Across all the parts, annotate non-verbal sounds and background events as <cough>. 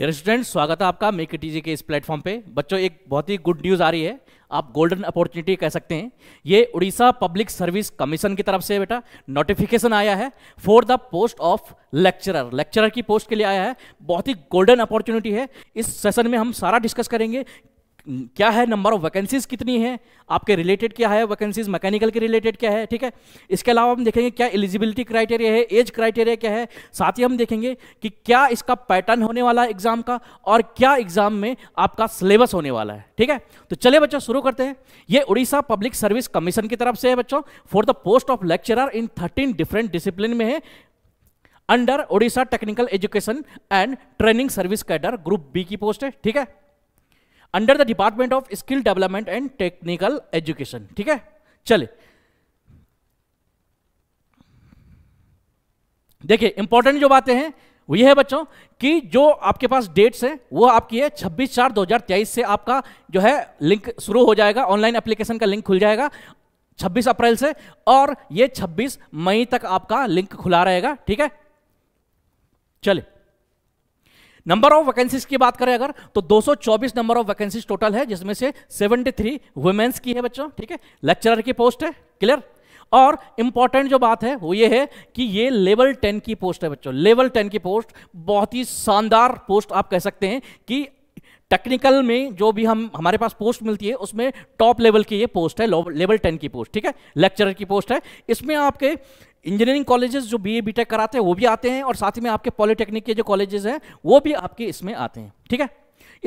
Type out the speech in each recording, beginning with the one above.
dear student स्वागत है आपका मेक इट इजी के इस प्लेटफॉर्म पे बच्चों एक बहुत ही गुड न्यूज़ आ रही है आप गोल्डन अपॉर्चुनिटी कह सकते हैं ये उड़ीसा पब्लिक सर्विस कमीशन की तरफ से बेटा नोटिफिकेशन आया है for the post of lecturer lecturer की पोस्ट के लिए आया है बहुत ही गोल्डन अपॉर्चुनिटी है इस सेशन में हम सारा डिस्कस करेंगे क्या है नंबर ऑफ वैकेंसीज कितनी है आपके रिलेटेड क्या है वैकेंसीज मैकेनिकल के रिलेटेड क्या है ठीक है इसके अलावा हम देखेंगे क्या एलिजिबिलिटी क्राइटेरिया है एज क्राइटेरिया क्या है साथ ही हम देखेंगे कि क्या इसका पैटर्न होने वाला है एग्जाम का और क्या एग्जाम में आपका सिलेबस होने वाला है ठीक है तो चलिए बच्चों शुरू करते हैं ये उड़ीसा पब्लिक सर्विस कमीशन की तरफ से है बच्चों for the post of lecture in thirteen different discipline में है under Odisha technical education and training service cadre group B की पोस्ट है ठीक है under the department of skill development and technical education ठीक है चले देखिए इंपॉर्टेंट जो बातें हैं वो ये है बच्चों कि जो आपके पास डेट्स हैं वो आपकी है 26 चार 2023 से आपका जो है लिंक शुरू हो जाएगा ऑनलाइन एप्लीकेशन का लिंक खुल जाएगा 26 अप्रैल से और ये 26 मई तक आपका लिंक खुला रहेगा ठीक है चलिए नंबर ऑफ वैकेंसीज की बात करें अगर तो 224 नंबर ऑफ वैकेंसीज टोटल है जिसमें से 73 थ्री वुमेन्स की है बच्चों ठीक है लेक्चरर की पोस्ट है क्लियर और इंपॉर्टेंट जो बात है वो ये है कि ये लेवल टेन की पोस्ट है बच्चों लेवल टेन की पोस्ट बहुत ही शानदार पोस्ट आप कह सकते हैं कि टेक्निकल में जो भी हम हमारे पास पोस्ट मिलती है उसमें टॉप लेवल की ये पोस्ट है लेवल टेन की पोस्ट ठीक है लेक्चरर की पोस्ट है इसमें आपके इंजीनियरिंग कॉलेजेस जो बी ए बी टेक कराते हैं वो भी आते हैं और साथ ही में आपके पॉलिटेक्निक के जो कॉलेजेस हैं वो भी आपके इसमें आते हैं ठीक है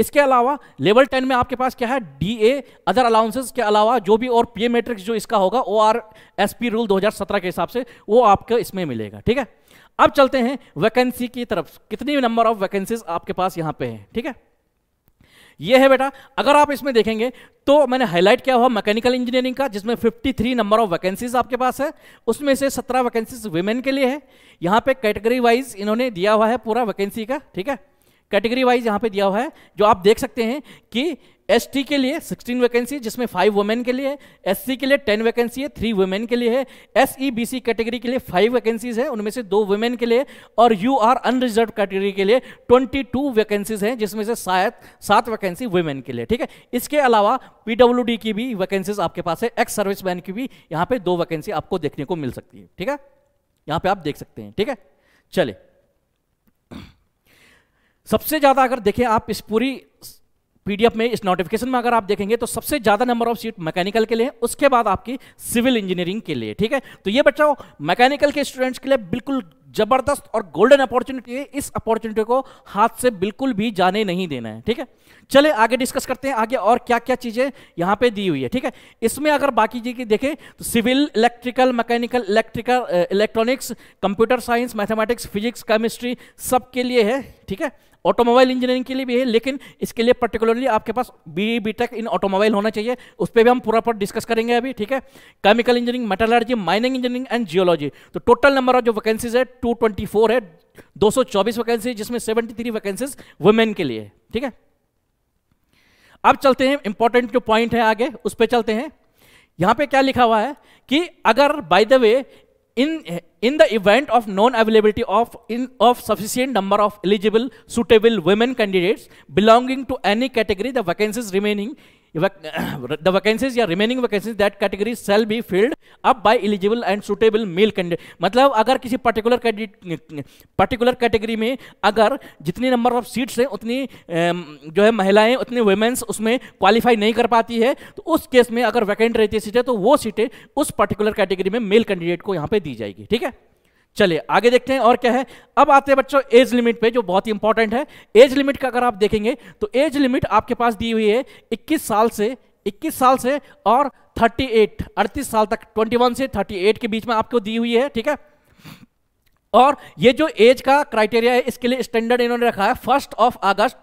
इसके अलावा लेवल टेन में आपके पास क्या है डी ए अदर अलाउंसेज के अलावा जो भी और पी ए मेट्रिक्स जो इसका होगा O R S P rule 2017 के हिसाब से वो आपको इसमें मिलेगा ठीक है अब चलते हैं वैकेंसी की तरफ कितनी नंबर ऑफ वैकेंसीज आपके पास यहाँ पे है ठीक है ये है बेटा अगर आप इसमें देखेंगे तो मैंने हाईलाइट किया हुआ मैकेनिकल इंजीनियरिंग का जिसमें 53 नंबर ऑफ वैकेंसीज आपके पास है उसमें से 17 वैकेंसीज वीमेन के लिए है यहाँ पे कैटेगरी वाइज इन्होंने दिया हुआ है पूरा वैकेंसी का ठीक है कैटेगरी वाइज यहाँ पे दिया हुआ है जो आप देख सकते हैं कि एस के लिए 16 वैकेंसी जिसमें 5 वुमेन के लिए एस सी के लिए 10 वैकेंसी है 3 वुमेन के लिए है S E B C category के लिए 5 वैकेंसीज है e उनमें से दो वुमेन के लिए और यू आर अनरिजर्व कैटेगरी के लिए 22 टू वैकेंसीज हैं जिसमें से शायद सात वैकेंसी वुमेन के लिए ठीक है इसके अलावा पीडब्ल्यू की भी वैकेंसीज आपके पास है एक्स सर्विसमैन की भी यहाँ पे दो वैकेंसी आपको देखने को मिल सकती है ठीक है यहाँ पे आप देख सकते हैं ठीक है चले सबसे ज्यादा अगर देखें आप इस पूरी पीडीएफ में इस नोटिफिकेशन में अगर आप देखेंगे तो सबसे ज्यादा नंबर ऑफ सीट मैकेनिकल के लिए उसके बाद आपकी सिविल इंजीनियरिंग के लिए ठीक है तो ये बच्चों मैकेनिकल के स्टूडेंट्स के लिए बिल्कुल जबरदस्त और गोल्डन अपॉर्चुनिटी है इस अपॉर्चुनिटी को हाथ से बिल्कुल भी जाने नहीं देना है ठीक है चले आगे डिस्कस करते हैं आगे और क्या क्या चीजें यहां पे दी हुई है ठीक है इसमें अगर बाकी जी की देखें तो civil electrical mechanical electrical electronics computer science mathematics physics chemistry सबके लिए है ठीक है ऑटोमोबाइल इंजीनियरिंग के लिए भी है लेकिन इसके लिए पर्टिकुलरली आपके पास B B tech in automobile होना चाहिए उस पर भी हम पूरा पर डिस्कस करेंगे अभी ठीक है chemical engineering metallurgy mining engineering and geology तो टोटल नंबर ऑफ जो वैकेंसीज है टू है 224 वैकेंसी जिसमें सेवेंटी थ्री वैकेंसीज वुमेन के लिए ठीक है अब चलते हैं इंपॉर्टेंट जो पॉइंट है आगे उस पर चलते हैं यहां पे क्या लिखा हुआ है कि अगर by the way in, in the event of non-availability of, in, of sufficient number of eligible, suitable women candidates belonging to any category, the vacancies remaining the vacancies या remaining vacancies that category shall be filled up by eligible and suitable male candidate मतलब अगर किसी particular particular category में अगर जितनी number of seats हैं उतनी जो है महिलाएं उतनी women's उसमें qualify नहीं कर पाती है तो उस केस में अगर वैकेंट रहती है सीटें तो वो सीटें उस पर्टिकुलर कैटेगरी में मेल कैंडिडेट को यहाँ पे दी जाएगी ठीक है चलिए आगे देखते हैं और क्या है अब आते हैं बच्चों एज लिमिट पे जो बहुत ही इंपॉर्टेंट है एज लिमिट का अगर आप देखेंगे तो एज लिमिट आपके पास दी हुई है 21 साल से 21 साल से और 38 38 साल तक 21 से 38 के बीच में आपको दी हुई है ठीक है और ये जो एज का क्राइटेरिया है इसके लिए स्टैंडर्ड इन्होंने रखा है फर्स्ट ऑफ अगस्त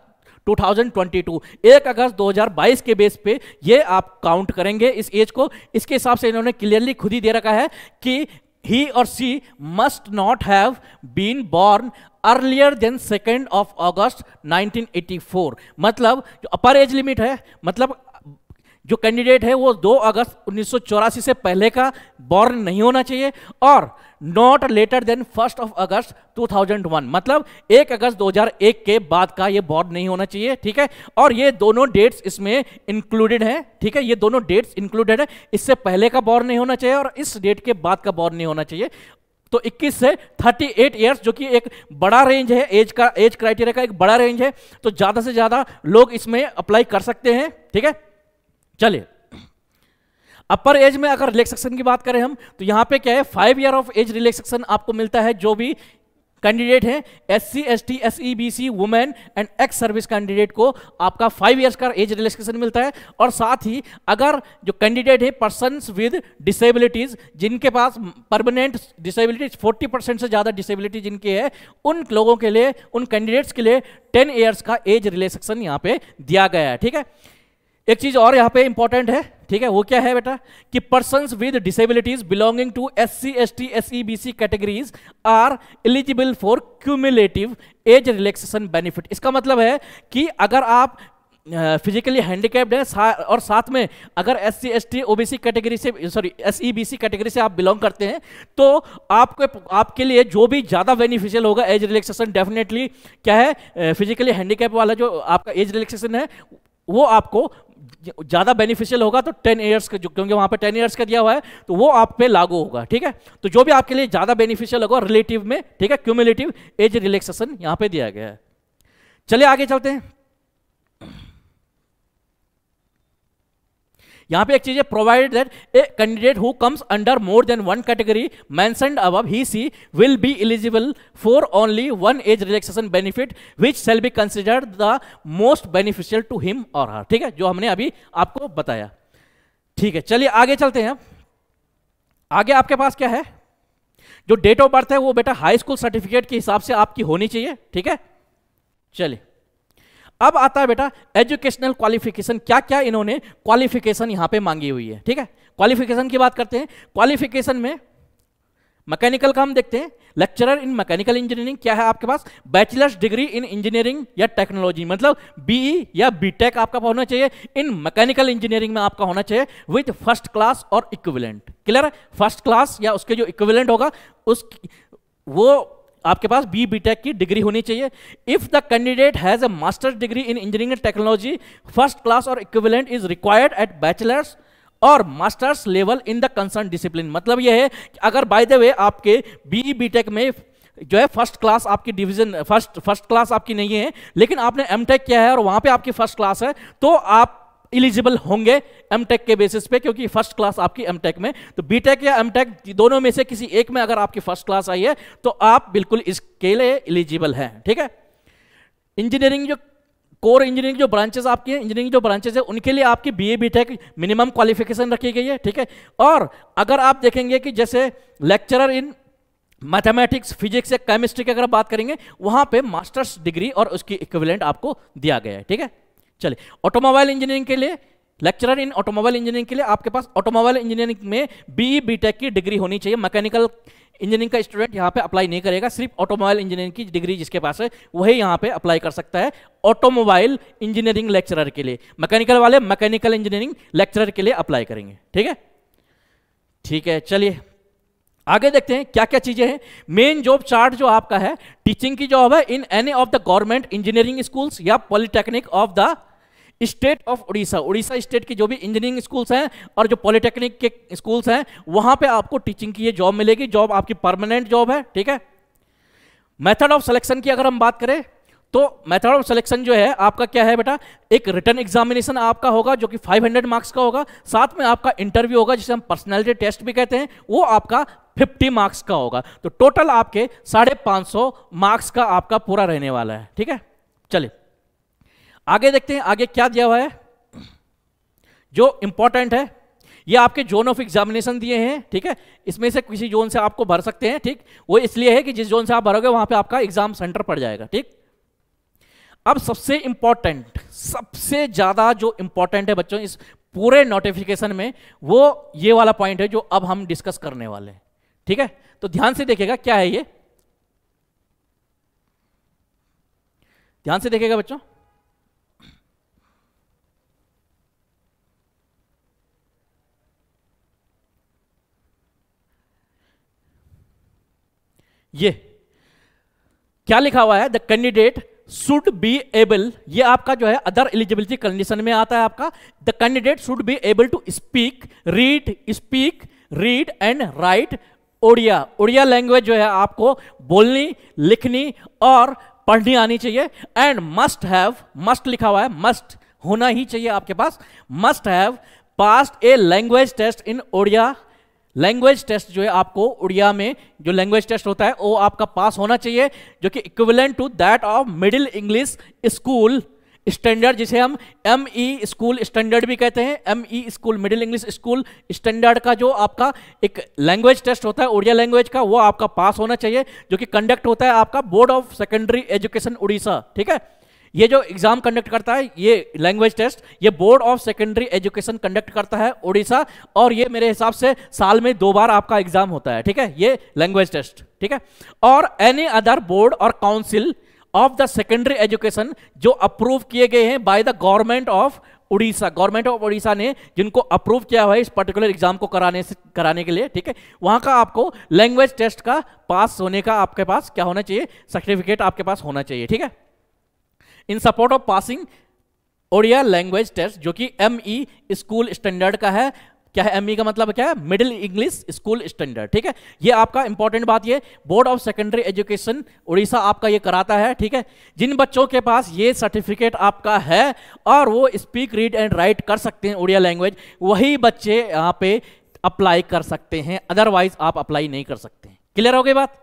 2022 एक अगस्त 2022 के बेस पे ये आप काउंट करेंगे इस एज को इसके हिसाब से इन्होंने क्लियरली खुद ही दे रखा है कि ही और she must not have been born earlier than second of August 1984 मतलब जो अपर एज लिमिट है मतलब जो कैंडिडेट है वो 2 अगस्त उन्नीस से पहले का बॉर्न नहीं होना चाहिए और not later than first of August 2001 मतलब 1 अगस्त 2001 के बाद का ये बॉर्न नहीं होना चाहिए ठीक है और ये दोनों डेट्स इसमें इंक्लूडेड है ठीक है ये दोनों डेट्स इंक्लूडेड है इससे पहले का बॉर्न नहीं होना चाहिए और इस डेट के बाद का बॉर्न नहीं होना चाहिए तो 21 से 38 एट ईयर्स जो कि एक बड़ा रेंज है एज का एज क्राइटेरिया का एक बड़ा रेंज है तो ज़्यादा से ज़्यादा लोग इसमें अप्लाई कर सकते हैं ठीक है चलिए अपर एज में अगर रिलेक्सेशन की बात करें हम तो यहां पे क्या है five year of age relaxation आपको मिलता है जो भी कैंडिडेट हैं S C S T S E B C women and ex service candidate को आपका फाइव ईयर्स का एज रिलेक्सेशन मिलता है और साथ ही अगर जो कैंडिडेट है पर्सन विद डिसेबिलिटीज जिनके पास परमानेंट डिसेबिलिटीज 40 परसेंट से ज़्यादा डिसेबिलिटी जिनके है उन लोगों के लिए उन कैंडिडेट्स के लिए 10 ईयर्स का एज रिलेक्सेशन यहाँ पे दिया गया है ठीक है एक चीज और यहाँ पे इंपॉर्टेंट है ठीक है वो क्या है बेटा कि person with disabilities belonging to S C S T S E B C categories are eligible for cumulative age relaxation benefit इसका मतलब है कि अगर आप फिजिकली हैंडीकैप्ड है सा, और साथ में अगर S C S T O B C category से sorry S E B C category से आप बिलोंग करते हैं तो आपके आपके लिए जो भी ज़्यादा बेनिफिशियल होगा एज रिलैक्सेशन डेफिनेटली क्या है फिजिकली हैंडीकैप वाला जो आपका एज रिलैक्सेशन है वो आपको ज़्यादा बेनिफिशियल होगा तो टेन ईयर्स का जो क्योंकि वहां पर टेन ईयर्स का दिया हुआ है तो वो आप पे लागू होगा ठीक है तो जो भी आपके लिए ज़्यादा बेनिफिशियल होगा रिलेटिव में ठीक है क्यूमुलेटिव एज रिलैक्सेशन यहां पे दिया गया है चलिए आगे चलते हैं यहाँ पे एक चीज है provided that a candidate who comes under more than one category mentioned above he she will be eligible for only one age relaxation benefit which shall be considered the most beneficial to him और her ठीक है जो हमने अभी आपको बताया ठीक है चलिए आगे चलते हैं आगे आपके पास क्या है जो डेट ऑफ बर्थ है वो बेटा हाई स्कूल सर्टिफिकेट के हिसाब से आपकी होनी चाहिए ठीक है चलिए अब आता है बेटा एजुकेशनल क्वालिफिकेशन क्या क्या इन्होंने क्वालिफिकेशन यहां पे मांगी हुई है ठीक है क्वालिफिकेशन की बात करते हैं क्वालिफिकेशन में मैकेनिकल का हम देखते हैं लेक्चरर इन मैकेनिकल इंजीनियरिंग क्या है आपके पास बैचलर्स डिग्री इन इंजीनियरिंग या टेक्नोलॉजी मतलब बीई e या बीटेक आपका होना चाहिए इन मैकेनिकल इंजीनियरिंग में आपका होना चाहिए विथ फर्स्ट क्लास और इक्विवेलेंट क्लियर है फर्स्ट क्लास या उसके जो इक्विवेलेंट होगा उस वो आपके पास बी बीटेक की डिग्री होनी चाहिए if the candidate has masters degree in engineering and technology first class और equivalent is required at bachelors और masters level in the concern discipline मतलब यह है कि अगर बाय द वे आपके बी बीटेक में जो है फर्स्ट क्लास आपकी डिवीजन फर्स्ट फर्स्ट क्लास आपकी नहीं है लेकिन आपने एम टेक किया है और वहां पे आपकी फर्स्ट क्लास है तो आप इलिजिबल होंगे एमटेक के बेसिस पे क्योंकि फर्स्ट क्लास आपकी एमटेक में तो बीटेक या एमटेक दोनों में से किसी एक में अगर आपकी फर्स्ट क्लास आई है तो आप बिल्कुल इसके लिए इलिजिबल हैं ठीक है इंजीनियरिंग जो कोर इंजीनियरिंग जो ब्रांचेस आपकी हैं इंजीनियरिंग जो ब्रांचेस है उनके लिए आपकी बी बीटेक मिनिमम क्वालिफिकेशन रखी गई है ठीक है और अगर आप देखेंगे कि जैसे लेक्चरर इन मैथमेटिक्स फिजिक्स या केमिस्ट्री की अगर बात करेंगे वहां पे मास्टर्स डिग्री और उसकी इक्विवेलेंट आपको दिया गया है ठीक है चले ऑटोमोबाइल इंजीनियरिंग के लिए लेक्चरर इन ऑटोमोबाइल इंजीनियरिंग के लिए आपके पास ऑटोमोबाइल इंजीनियरिंग में बी बी टेक की डिग्री होनी चाहिए मैकेनिकल इंजीनियरिंग का स्टूडेंट यहाँ पे अप्लाई नहीं करेगा सिर्फ ऑटोमोबाइल इंजीनियरिंग की डिग्री जिसके पास है वही यहाँ पे अप्लाई कर सकता है ऑटोमोबाइल इंजीनियरिंग लेक्चरर के लिए मैकेनिकल वाले मैकेनिकल इंजीनियरिंग लेक्चरर के लिए अप्लाई करेंगे ठीक है ठीक है चलिए आगे देखते हैं क्या क्या चीजें हैं मेन जॉब चार्ट जो आपका है टीचिंग की जॉब है in any of the government engineering schools या polytechnic of the state of Orissa Orissa state के जो भी इंजीनियरिंग स्कूल्स हैं और जो पॉलिटेक्निक के स्कूल्स हैं वहां पे आपको टीचिंग की ये जॉब मिलेगी जॉब आपकी परमानेंट जॉब है ठीक है मेथड ऑफ सिलेक्शन की अगर हम बात करें तो मेथड ऑफ सिलेक्शन जो है आपका क्या है बेटा एक रिटर्न एग्जामिनेशन आपका होगा जो कि 500 मार्क्स का होगा साथ में आपका इंटरव्यू होगा जिसे हम पर्सनैलिटी टेस्ट भी कहते हैं वो आपका 50 मार्क्स का होगा तो टोटल आपके साढ़े पांच मार्क्स का आपका पूरा रहने वाला है ठीक है चलिए आगे देखते हैं आगे क्या दिया हुआ है जो इंपॉर्टेंट है ये आपके जोन ऑफ एग्जामिनेशन दिए हैं ठीक है इसमें से किसी जोन से आपको भर सकते हैं ठीक वो इसलिए है कि जिस जोन से आप भरोगे वहां पे आपका एग्जाम सेंटर पड़ जाएगा ठीक अब सबसे इंपॉर्टेंट सबसे ज्यादा जो इंपॉर्टेंट है बच्चों इस पूरे नोटिफिकेशन में वो ये वाला पॉइंट है जो अब हम डिस्कस करने वाले हैं ठीक है तो ध्यान से देखेगा क्या है ये ध्यान से देखेगा बच्चों ये क्या लिखा हुआ है the candidate should be able ये आपका जो है अदर एलिजिबिलिटी कंडीशन में आता है आपका the candidate should be able to speak read speak read and write Odia Odia language जो है आपको बोलनी लिखनी और पढ़नी आनी चाहिए एंड मस्ट हैव मस्ट लिखा हुआ है मस्ट होना ही चाहिए आपके पास must have passed a language test in Odia language test जो है आपको उड़िया में जो लैंग्वेज टेस्ट होता है वो आपका पास होना चाहिए जो कि equivalent to that of middle English school standard जिसे हम एम ई स्कूल स्टैंडर्ड भी कहते हैं M E school middle English school standard का जो आपका एक लैंग्वेज टेस्ट होता है उड़िया लैंग्वेज का वो आपका पास होना चाहिए जो कि कंडक्ट होता है आपका board of secondary education Orissa ठीक है ये जो एग्जाम कंडक्ट करता है ये लैंग्वेज टेस्ट ये board of secondary education conduct करता है उड़ीसा और ये मेरे हिसाब से साल में दो बार आपका एग्जाम होता है ठीक है ये लैंग्वेज टेस्ट ठीक है और एनी अदर बोर्ड और council of the secondary education जो अप्रूव किए गए हैं by the government of Orissa government of Orissa ने जिनको अप्रूव किया हुआ है इस पर्टिकुलर एग्जाम को कराने से कराने के लिए ठीक है वहां का आपको लैंग्वेज टेस्ट का पास होने का आपके पास क्या होना चाहिए सर्टिफिकेट आपके पास होना चाहिए ठीक है in support of passing Odia language test जो कि एम ई स्कूल स्टैंडर्ड का है क्या है एम ई e का मतलब क्या है मिडिल इंग्लिश स्कूल स्टैंडर्ड ठीक है ये आपका इंपॉर्टेंट बात ये board of secondary education Orissa आपका ये कराता है ठीक है जिन बच्चों के पास ये सर्टिफिकेट आपका है और वो स्पीक रीड एंड राइट कर सकते हैं उड़िया लैंग्वेज वही बच्चे यहाँ पे अप्लाई कर सकते हैं अदरवाइज आप अप्लाई नहीं कर सकते क्लियर हो गई बात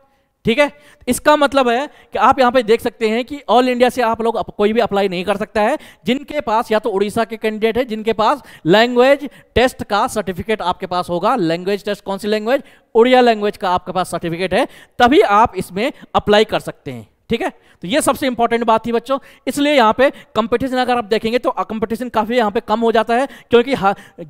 ठीक है इसका मतलब है कि आप यहां पे देख सकते हैं कि ऑल इंडिया से आप लोग कोई भी अप्लाई नहीं कर सकता है जिनके पास या तो उड़ीसा के कैंडिडेट है जिनके पास लैंग्वेज टेस्ट का सर्टिफिकेट आपके पास होगा लैंग्वेज टेस्ट कौन सी लैंग्वेज उड़िया लैंग्वेज का आपके पास सर्टिफिकेट है तभी आप इसमें अप्लाई कर सकते हैं ठीक है तो ये सबसे इंपॉर्टेंट बात थी बच्चों इसलिए यहाँ पे कंपटीशन अगर आप देखेंगे तो कंपटीशन काफ़ी यहाँ पे कम हो जाता है क्योंकि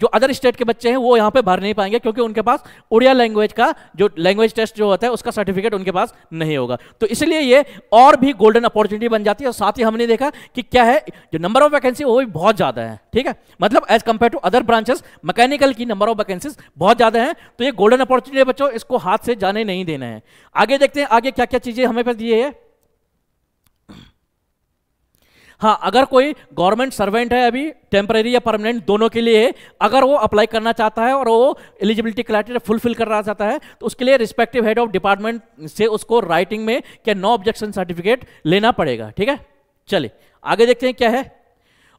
जो अदर स्टेट के बच्चे हैं वो यहाँ पे भर नहीं पाएंगे क्योंकि उनके पास उड़िया लैंग्वेज का जो लैंग्वेज टेस्ट जो होता है उसका सर्टिफिकेट उनके पास नहीं होगा तो इसलिए ये और भी गोल्डन अपॉर्चुनिटी बन जाती है और साथ ही हमने देखा कि क्या है जो नंबर ऑफ वैकेंसी वो भी बहुत ज़्यादा है ठीक है मतलब as compare to other branches mechanical की नंबर ऑफ वैकेंसी बहुत ज़्यादा है तो ये गोल्डन अपॉर्चुनिटी बच्चों इसको हाथ से जाने नहीं देना है आगे देखते हैं आगे क्या क्या चीज़ें हमें पास दिए है हाँ अगर कोई गवर्नमेंट सर्वेंट है अभी टेम्प्रेरी या परमानेंट दोनों के लिए अगर वो अप्लाई करना चाहता है और वो एलिजिबिलिटी क्राइटेरिया फुलफिल करना चाहता है तो उसके लिए रिस्पेक्टिव हेड ऑफ डिपार्टमेंट से उसको राइटिंग में क्या नो ऑब्जेक्शन सर्टिफिकेट लेना पड़ेगा ठीक है चलिए आगे देखते हैं क्या है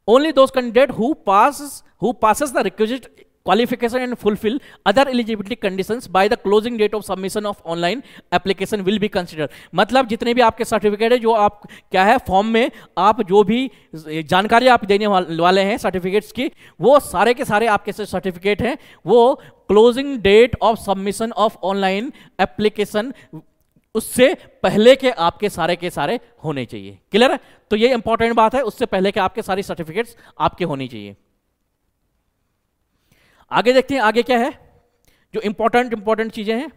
only those candidate who pass who passes the requisite qualification and fulfill other eligibility conditions by the closing date of submission of online application will be considered matlab jitne bhi aapke certificate hai jo aap kya hai form mein aap jo bhi jankari aap dene wale hain certificates ki wo sare ke sare aapke se certificate hain wo closing date of submission of online application उससे पहले के आपके सारे के सारे होने चाहिए clear है तो ये इंपॉर्टेंट बात है उससे पहले के आपके सारे सर्टिफिकेट्स आपके होने चाहिए आगे देखते हैं आगे क्या है जो इंपॉर्टेंट इंपॉर्टेंट चीजें हैं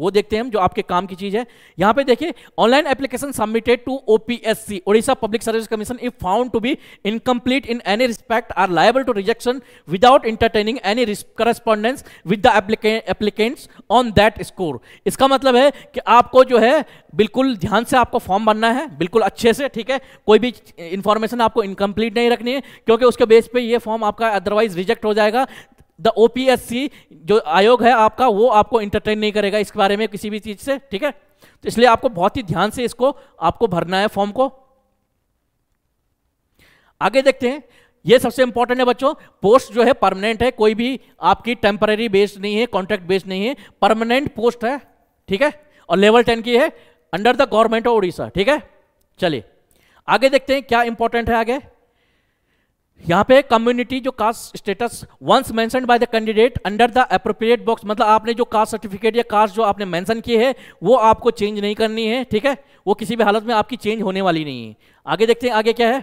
वो देखते हैं हम जो आपके काम की चीज है यहां पे देखिए online application submitted to OPSC Odisha public service commission if found to be incomplete in any respect are liable to rejection without entertaining any correspondence with the applicants on that score इसका मतलब है कि आपको जो है बिल्कुल ध्यान से आपको फॉर्म भरना है बिल्कुल अच्छे से ठीक है कोई भी इंफॉर्मेशन आपको इनकम्प्लीट नहीं रखनी है क्योंकि उसके बेस पे ये फॉर्म आपका अदरवाइज रिजेक्ट हो जाएगा द ओपीएससी जो आयोग है आपका वो आपको इंटरटेन नहीं करेगा इसके बारे में किसी भी चीज से ठीक है तो इसलिए आपको बहुत ही ध्यान से इसको आपको भरना है फॉर्म को आगे देखते हैं ये सबसे इंपॉर्टेंट है बच्चों पोस्ट जो है परमानेंट है कोई भी आपकी टेम्पररी बेस्ड नहीं है कॉन्ट्रैक्ट बेस्ड नहीं है परमानेंट पोस्ट है ठीक है और लेवल टेन की है under the government of Orissa ठीक है चलिए आगे देखते हैं क्या इंपॉर्टेंट है आगे यहाँ पे कम्युनिटी जो caste status once mention by the candidate under the appropriate box मतलब आपने जो कास्ट सर्टिफिकेट या कास्ट जो आपने मेंशन की है वो आपको चेंज नहीं करनी है ठीक है वो किसी भी हालत में आपकी चेंज होने वाली नहीं है आगे देखते हैं आगे क्या है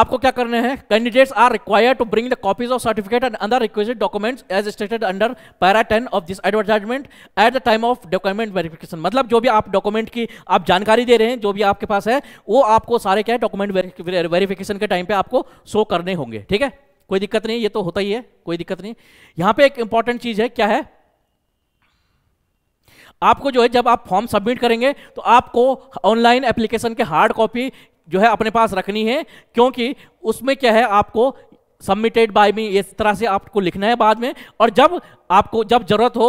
आपको क्या करने हैं candidates are required to bring the copies of certificate and other requested documents as stated under para ten of this advertisement at the time of document verification मतलब जो भी आप डॉक्यूमेंट की आप जानकारी दे रहे हैं जो भी आपके पास है वो आपको सारे क्या है डॉक्यूमेंट वेरिफिकेशन के टाइम पे आपको शो करने होंगे ठीक है कोई दिक्कत नहीं ये तो होता ही है कोई दिक्कत नहीं यहां पे एक इंपॉर्टेंट चीज है क्या है आपको जो है जब आप फॉर्म सबमिट करेंगे तो आपको ऑनलाइन एप्लीकेशन के हार्ड कॉपी जो है अपने पास रखनी है क्योंकि उसमें क्या है आपको सबमिटेड बाय मी इस तरह से आपको लिखना है बाद में और जब आपको जब जरूरत हो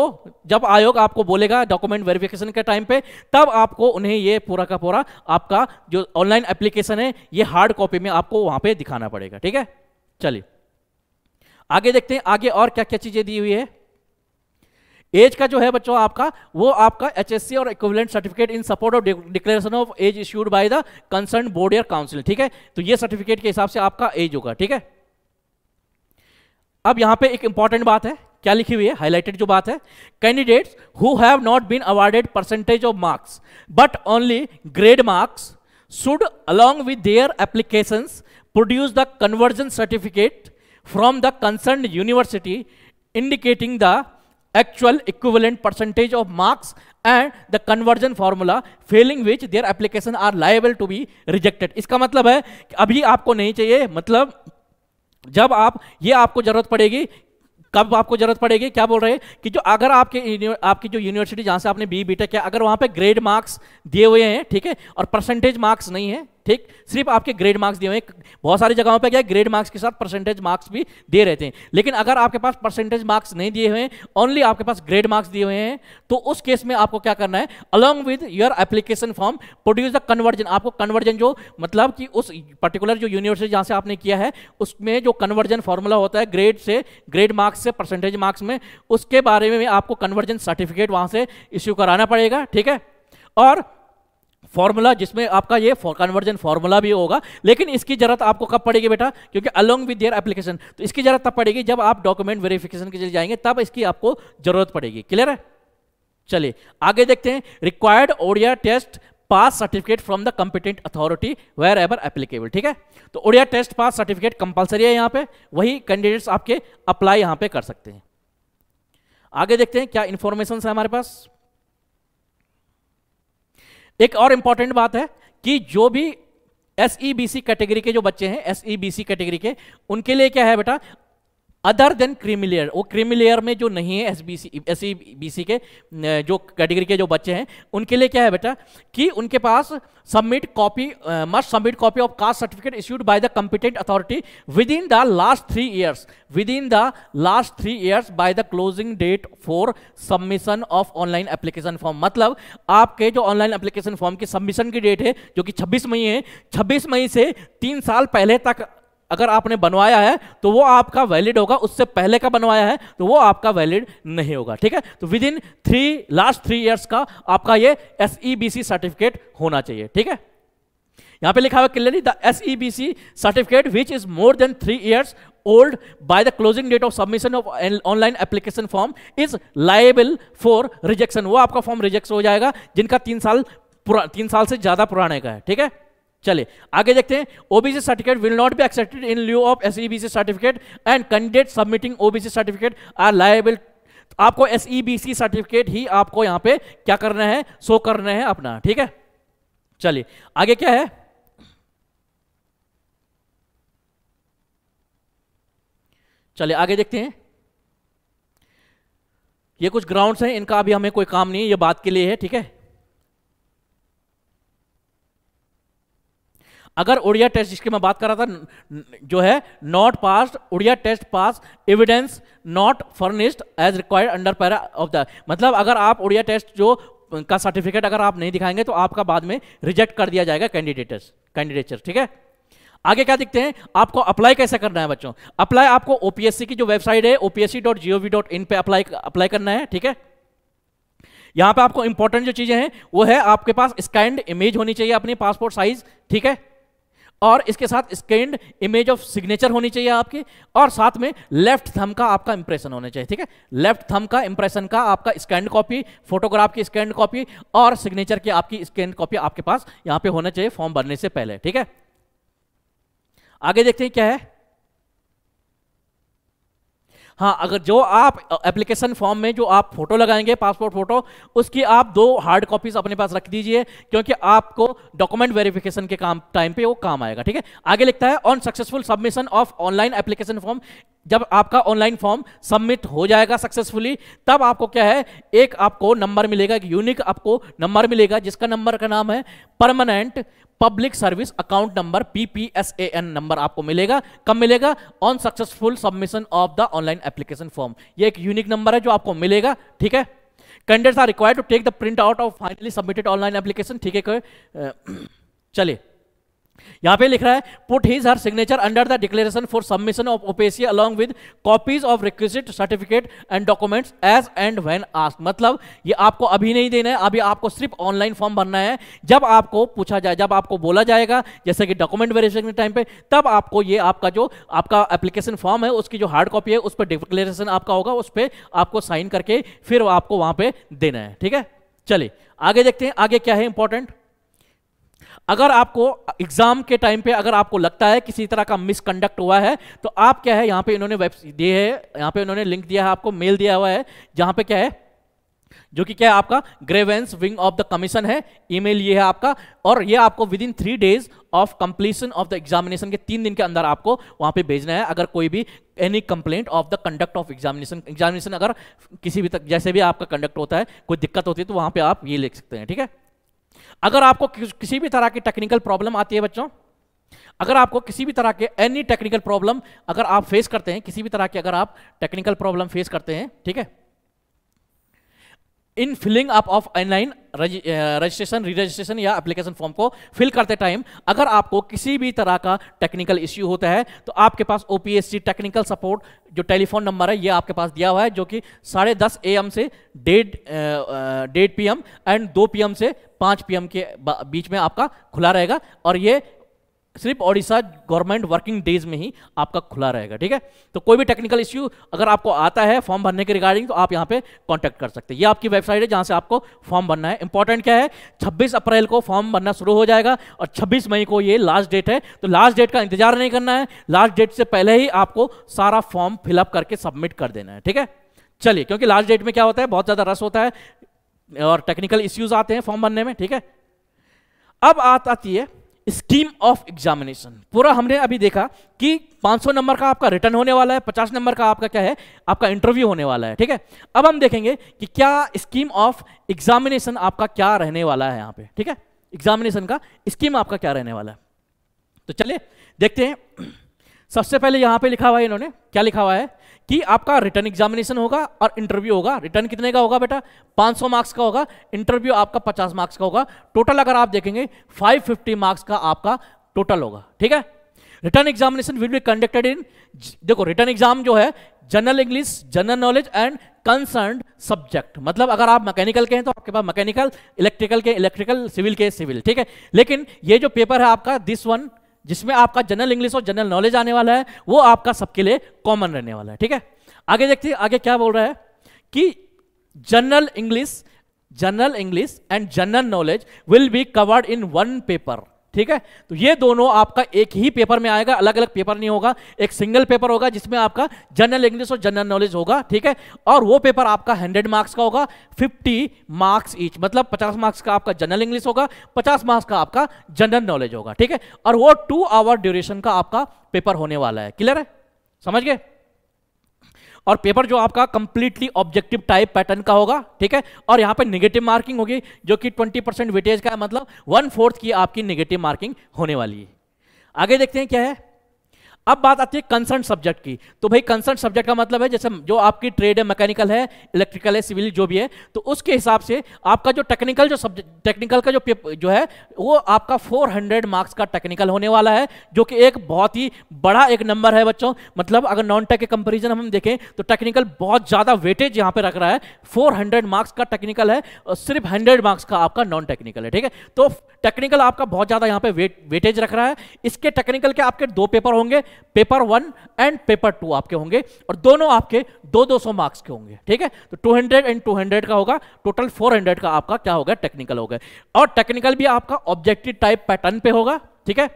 जब आयोग आपको बोलेगा डॉक्यूमेंट वेरिफिकेशन के टाइम पे तब आपको उन्हें ये पूरा का पूरा आपका जो ऑनलाइन एप्लीकेशन है ये हार्ड कॉपी में आपको वहां पे दिखाना पड़ेगा ठीक है चलिए आगे देखते हैं आगे और क्या क्या चीजें दी हुई है एज का जो है बच्चों आपका वो आपका एच और equivalent certificate in support of declaration of age issued by the concern board या काउंसिल ठीक है तो ये सर्टिफिकेट के हिसाब से आपका एज होगा ठीक है अब यहां पे एक इंपॉर्टेंट बात है क्या लिखी हुई है हाईलाइटेड जो बात है candidates who have not been awarded percentage of marks but only grade marks should along with their application produce the conversion certificate from the concern university indicating the actual equivalent percentage of marks and the conversion formula failing which their application are liable to be rejected इसका मतलब है कि अभी आपको नहीं चाहिए मतलब जब आप ये आपको जरूरत पड़ेगी कब आपको जरूरत पड़ेगी क्या बोल रहे हैं कि जो अगर आपके आपकी जो यूनिवर्सिटी जहां से आपने बी बीटेक किया अगर वहां पे ग्रेड मार्क्स दिए हुए हैं ठीक है और परसेंटेज मार्क्स नहीं है ठीक सिर्फ आपके ग्रेड मार्क्स दिए हुए बहुत सारी जगहों पे क्या ग्रेड मार्क्स के साथ परसेंटेज मार्क्स भी दे रहते हैं लेकिन अगर आपके पास परसेंटेज मार्क्स नहीं दिए हुए ओनली आपके पास ग्रेड मार्क्स दिए हुए हैं तो उस केस में आपको क्या करना है along with your application form produce the conversion आपको कन्वर्जन जो मतलब कि उस पर्टिकुलर जो यूनिवर्सिटी जहाँ से आपने किया है उसमें जो कन्वर्जन फॉर्मूला होता है ग्रेड से ग्रेड मार्क्स से परसेंटेज मार्क्स में उसके बारे में आपको कन्वर्जन सर्टिफिकेट वहाँ से इश्यू कराना पड़ेगा ठीक है और फॉर्मूला जिसमें आपका ये कन्वर्जन फॉर्मूला भी होगा लेकिन इसकी जरूरत आपको कब पड़ेगी बेटा क्योंकि अलोंग विद देयर एप्लीकेशन तो इसकी जरूरत तब पड़ेगी जब आप डॉक्यूमेंट वेरिफिकेशन के लिए जाएंगे तब इसकी आपको जरूरत पड़ेगी क्लियर है चलिए आगे देखते हैं required Odia test pass certificate from the competent authority wherever applicable ठीक है तो Odia test pass certificate compulsory है यहाँ पे वही कैंडिडेट्स आपके अप्लाई यहाँ पे कर सकते हैं आगे देखते हैं क्या इंफॉर्मेशन है हमारे पास एक और इंपॉर्टेंट बात है कि जो भी सी कैटेगरी e के जो बच्चे हैं सी कैटेगरी e के उनके लिए क्या है बेटा अदर देन क्रीमिलेयर वो क्रीमिलेयर में जो नहीं है एस बी सी के जो कैटेगरी के जो बच्चे हैं उनके लिए क्या है बेटा कि उनके पास submit copy must submit copy of caste certificate issued by the competent authority within the last three years within the last three years by the closing date for submission of online application form मतलब आपके जो online application form की submission की date है जो कि छब्बीस मई है छब्बीस मई से तीन साल पहले तक अगर आपने बनवाया है तो वो आपका वैलिड होगा उससे पहले का बनवाया है तो वो आपका वैलिड नहीं होगा ठीक है तो within three last three years का आपका ये एस सर्टिफिकेट e होना चाहिए ठीक है यहां पे लिखा हुआ clearly the S certificate which is more than three years old by the closing date of submission of online application form is liable for rejection वो आपका फॉर्म रिजेक्ट हो जाएगा जिनका तीन साल तीन साल से ज्यादा पुराने का है ठीक है चले आगे देखते हैं OBC certificate will not be accepted in lieu of S certificate and candidate submitting OBC certificate are liable आपको एस सर्टिफिकेट e ही आपको यहां पे क्या करना है शो करना है अपना ठीक है चलिए आगे क्या है चलिए आगे देखते हैं ये कुछ ग्राउंड्स हैं इनका अभी हमें कोई काम नहीं है ये बात के लिए है ठीक है अगर उड़िया टेस्ट जिसकी मैं बात कर रहा था जो है not pass Oriya test pass evidence not furnished as required under para of the मतलब अगर आप उड़िया टेस्ट जो का सर्टिफिकेट अगर आप नहीं दिखाएंगे तो आपका बाद में रिजेक्ट कर दिया जाएगा कैंडिडेटर्स कैंडिडेटर ठीक है आगे क्या दिखते हैं आपको अप्लाई कैसे करना है बच्चों अप्लाई आपको ओपीएससी की जो वेबसाइट है OPSC dot G O V dot in पर अप्लाई अप्लाई करना है ठीक है यहां पे आपको इंपॉर्टेंट जो चीजें हैं वो है आपके पास स्कैंड इमेज होनी चाहिए अपनी पासपोर्ट साइज ठीक है और इसके साथ स्कैंड इमेज ऑफ सिग्नेचर होनी चाहिए आपकी और साथ में लेफ्ट थम का आपका इंप्रेशन होना चाहिए ठीक है लेफ्ट थम का इंप्रेशन का आपका स्कैंड कॉपी फोटोग्राफ की स्कैंड कॉपी और सिग्नेचर की आपकी स्कैंड कॉपी आपके पास यहां पे होना चाहिए फॉर्म भरने से पहले ठीक है आगे देखते हैं क्या है हाँ अगर जो आप एप्लीकेशन फॉर्म में जो आप फोटो लगाएंगे पासपोर्ट फोटो उसकी आप दो हार्ड कॉपीज अपने पास रख दीजिए क्योंकि आपको डॉक्यूमेंट वेरिफिकेशन के काम टाइम पे वो काम आएगा ठीक है आगे लिखता है on successful submission of online application form जब आपका ऑनलाइन फॉर्म सबमिट हो जाएगा सक्सेसफुली तब आपको क्या है एक आपको नंबर मिलेगा एक यूनिक आपको नंबर मिलेगा जिसका नंबर का नाम है permanent public service account number PPSAN number आपको मिलेगा कब मिलेगा on successful submission of the online application form ये एक यूनिक नंबर है जो आपको मिलेगा ठीक है candidates are required to take the print out of finally submitted online application ठीक है <clears throat> चलिए यहां पे लिख रहा है put his her signature under the declaration for submission of OPSC along with copies of requisite certificate and documents as and when ask मतलब ये आपको अभी नहीं देना है अभी आपको सिर्फ ऑनलाइन फॉर्म भरना है जब आपको पूछा जाए जब आपको बोला जाएगा जैसे कि डॉक्यूमेंट वेरिफिकेशन के टाइम पे तब आपको ये आपका जो आपका एप्लीकेशन फॉर्म है उसकी जो हार्ड कॉपी है उस पर डिक्लेरेशन आपका होगा उस पर आपको साइन करके फिर आपको वहां पर देना है ठीक है चलिए आगे देखते हैं आगे क्या है इंपॉर्टेंट अगर आपको एग्जाम के टाइम पे अगर आपको लगता है किसी तरह का मिसकंडक्ट हुआ है तो आप क्या है यहां पे इन्होंने वेब दिए है यहां पे इन्होंने लिंक दिया है आपको मेल दिया हुआ है जहाँ पे क्या है जो कि क्या है आपका grievance wing of the commission है ईमेल ये है आपका और ये आपको within three days of completion of the examination के तीन दिन के अंदर आपको वहां पे भेजना है अगर कोई भी any complaint of the conduct of examination examination अगर किसी भी तक जैसे भी आपका कंडक्ट होता है कोई दिक्कत होती है तो वहां पे आप ये लिख सकते हैं ठीक है अगर आपको किसी भी तरह की टेक्निकल प्रॉब्लम आती है बच्चों अगर आपको किसी भी तरह के एनी टेक्निकल प्रॉब्लम अगर आप फेस करते हैं किसी भी तरह की अगर आप टेक्निकल प्रॉब्लम फेस करते हैं ठीक है in filling up of online registration re registration या एप्लीकेशन फॉर्म को फिल करते टाइम अगर आपको किसी भी तरह का टेक्निकल इश्यू होता है तो आपके पास ओपीएससी टेक्निकल सपोर्ट जो टेलीफोन नंबर है ये आपके पास दिया हुआ है जो कि साढ़े दस ए से डेढ़ डेढ़ पी एंड दो पी से पाँच पी के बीच में आपका खुला रहेगा और ये सिर्फ ओडिशा गवर्नमेंट वर्किंग डेज में ही आपका खुला रहेगा ठीक है तो कोई भी टेक्निकल इश्यू अगर आपको आता है फॉर्म भरने के रिगार्डिंग तो आप यहाँ पे कांटेक्ट कर सकते हैं ये आपकी वेबसाइट है जहाँ से आपको फॉर्म भरना है इंपॉर्टेंट क्या है 26 अप्रैल को फॉर्म भरना शुरू हो जाएगा और छब्बीस मई को ये लास्ट डेट है तो लास्ट डेट का इंतजार नहीं करना है लास्ट डेट से पहले ही आपको सारा फॉर्म फिलअप करके सबमिट कर देना है ठीक है चलिए क्योंकि लास्ट डेट में क्या होता है बहुत ज़्यादा रस होता है और टेक्निकल इश्यूज आते हैं फॉर्म भरने में ठीक है अब आती है स्कीम ऑफ एग्जामिनेशन पूरा हमने अभी देखा कि 500 नंबर का आपका रिटर्न होने वाला है 50 नंबर का आपका क्या है आपका इंटरव्यू होने वाला है ठीक है अब हम देखेंगे कि क्या स्कीम ऑफ एग्जामिनेशन आपका क्या रहने वाला है यहां पे ठीक है एग्जामिनेशन का स्कीम आपका क्या रहने वाला है तो चलिए देखते हैं <clears throat> सबसे पहले यहां पर लिखा हुआ है इन्होंने क्या लिखा हुआ है कि आपका रिटर्न एग्जामिनेशन होगा और इंटरव्यू होगा रिटर्न कितने का होगा बेटा 500 मार्क्स का होगा इंटरव्यू आपका 50 मार्क्स का होगा टोटल अगर आप देखेंगे 550 मार्क्स का आपका टोटल होगा ठीक है written examination will be conducted in देखो रिटर्न एग्जाम जो है general English general knowledge and concern subject मतलब अगर आप मैकेनिकल के हैं तो आपके पास मैकेनिकल इलेक्ट्रिकल के इलेक्ट्रिकल सिविल के सिविल ठीक है लेकिन ये जो पेपर है आपका दिस वन जिसमें आपका जनरल इंग्लिश और जनरल नॉलेज आने वाला है वो आपका सबके लिए कॉमन रहने वाला है ठीक है आगे देखते हैं आगे क्या बोल रहा है कि general English general English and general knowledge will be covered in one paper ठीक है तो ये दोनों आपका एक ही पेपर में आएगा अलग अलग पेपर नहीं होगा एक सिंगल पेपर होगा जिसमें आपका जनरल इंग्लिश और जनरल नॉलेज होगा ठीक है और वो पेपर आपका हंड्रेड मार्क्स का होगा फिफ्टी मार्क्स ईच मतलब पचास मार्क्स का आपका जनरल इंग्लिश होगा पचास मार्क्स का आपका जनरल नॉलेज होगा ठीक है और वो टू आवर ड्यूरेशन का आपका पेपर होने वाला है क्लियर है समझ गए और पेपर जो आपका कंप्लीटली ऑब्जेक्टिव टाइप पैटर्न का होगा ठीक है और यहां पे नेगेटिव मार्किंग होगी जो कि 20 परसेंट वेटेज का है मतलब वन फोर्थ की आपकी नेगेटिव मार्किंग होने वाली है आगे देखते हैं क्या है अब बात आती है कंसर्न सब्जेक्ट की तो भाई कंसर्न सब्जेक्ट का मतलब है जैसे जो आपकी ट्रेड है मैकेनिकल है इलेक्ट्रिकल है सिविल जो भी है तो उसके हिसाब से आपका जो टेक्निकल जो सब्जेक्ट टेक्निकल का जो जो है वो आपका 400 मार्क्स का टेक्निकल होने वाला है जो कि एक बहुत ही बड़ा एक नंबर है बच्चों मतलब अगर नॉन टेक के कंपेरिजन हम देखें तो टेक्निकल बहुत ज़्यादा वेटेज यहाँ पे रख रहा है फोर मार्क्स का टेक्निकल है और सिर्फ हंड्रेड मार्क्स का आपका नॉन टेक्निकल है ठीक है तो टेक्निकल आपका बहुत ज़्यादा यहाँ पे वेटेज रख रहा है इसके टेक्निकल के आपके दो पेपर होंगे paper one and paper two आपके होंगे और दोनों आपके दो दो सौ मार्क्स के होंगे ठीक है तो two hundred and two hundred का होगा टोटल फोर हंड्रेड का आपका क्या होगा टेक्निकल होगा और टेक्निकल भी आपका ऑब्जेक्टिव टाइप पैटर्न पे होगा ठीक है